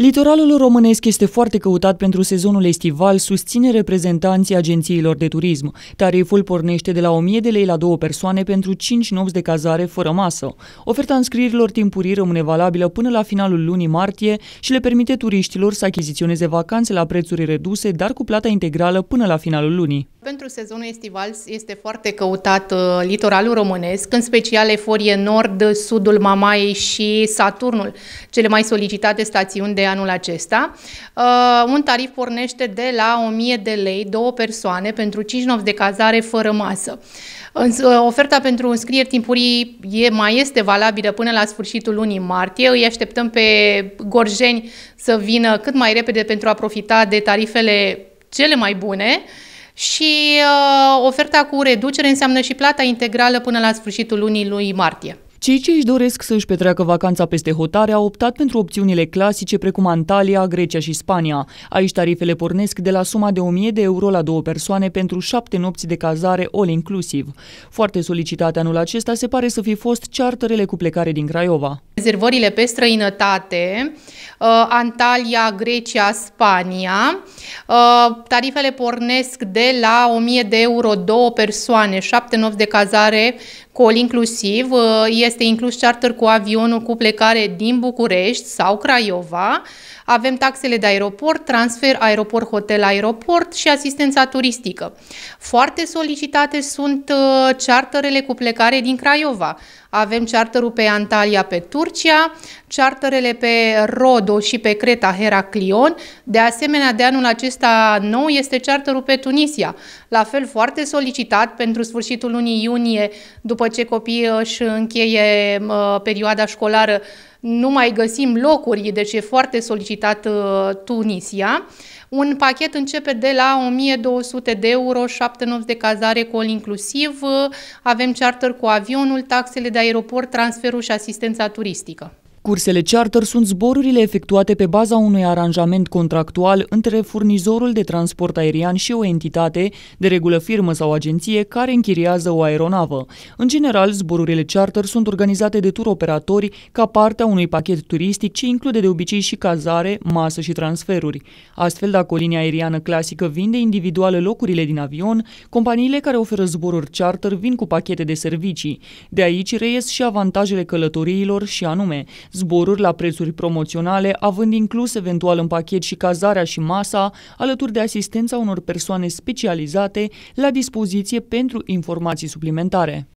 Litoralul românesc este foarte căutat pentru sezonul estival, susține reprezentanții agențiilor de turism. Tariful pornește de la 1000 de lei la două persoane pentru 5 nopți de cazare fără masă. Oferta înscrierilor timpurii rămâne valabilă până la finalul lunii martie și le permite turiștilor să achiziționeze vacanțe la prețuri reduse, dar cu plata integrală până la finalul lunii. Pentru sezonul estival este foarte căutat uh, litoralul românesc, în special Eforie Nord, Sudul Mamaiei și Saturnul, cele mai solicitate stațiuni de anul acesta. Uh, un tarif pornește de la 1000 de lei, două persoane, pentru 5 nopți de cazare fără masă. Uh, oferta pentru înscrieri timpurii e, mai este valabilă până la sfârșitul lunii martie. Îi așteptăm pe gorjeni să vină cât mai repede pentru a profita de tarifele cele mai bune și uh, oferta cu reducere înseamnă și plata integrală până la sfârșitul lunii lui martie. Cei ce își doresc să își petreacă vacanța peste hotare au optat pentru opțiunile clasice precum Antalya, Grecia și Spania. Aici tarifele pornesc de la suma de 1000 de euro la două persoane pentru șapte nopți de cazare all-inclusiv. Foarte solicitate anul acesta se pare să fi fost charterele cu plecare din Craiova rezervările pe străinătate, uh, Antalya, Grecia, Spania. Uh, tarifele pornesc de la 1000 de euro două persoane, 7 nopți de cazare col inclusiv, uh, este inclus charter cu avionul cu plecare din București sau Craiova, avem taxele de aeroport, transfer aeroport, hotel, aeroport și asistența turistică. Foarte solicitate sunt charterele cu plecare din Craiova. Avem charterul pe Antalya pe tur Turcia, charterele pe Rodo și pe Creta Heraclion. De asemenea, de anul acesta nou este charterul pe Tunisia, la fel foarte solicitat pentru sfârșitul lunii iunie, după ce copiii își încheie uh, perioada școlară, nu mai găsim locuri, deci e foarte solicitat uh, Tunisia. Un pachet începe de la 1200 de euro, 7 nopți de cazare cu all inclusiv, avem charter cu avionul, taxele de aeroport, transferul și asistența turistică. Cursele charter sunt zborurile efectuate pe baza unui aranjament contractual între furnizorul de transport aerian și o entitate, de regulă firmă sau agenție, care închiriază o aeronavă. În general, zborurile charter sunt organizate de tur operatori ca parte a unui pachet turistic ce include de obicei și cazare, masă și transferuri. Astfel, dacă o linie aeriană clasică vinde individual locurile din avion, companiile care oferă zboruri charter vin cu pachete de servicii. De aici reies și avantajele călătoriilor și anume Zboruri la prețuri promoționale, având inclus eventual în pachet și cazarea și masa, alături de asistența unor persoane specializate la dispoziție pentru informații suplimentare.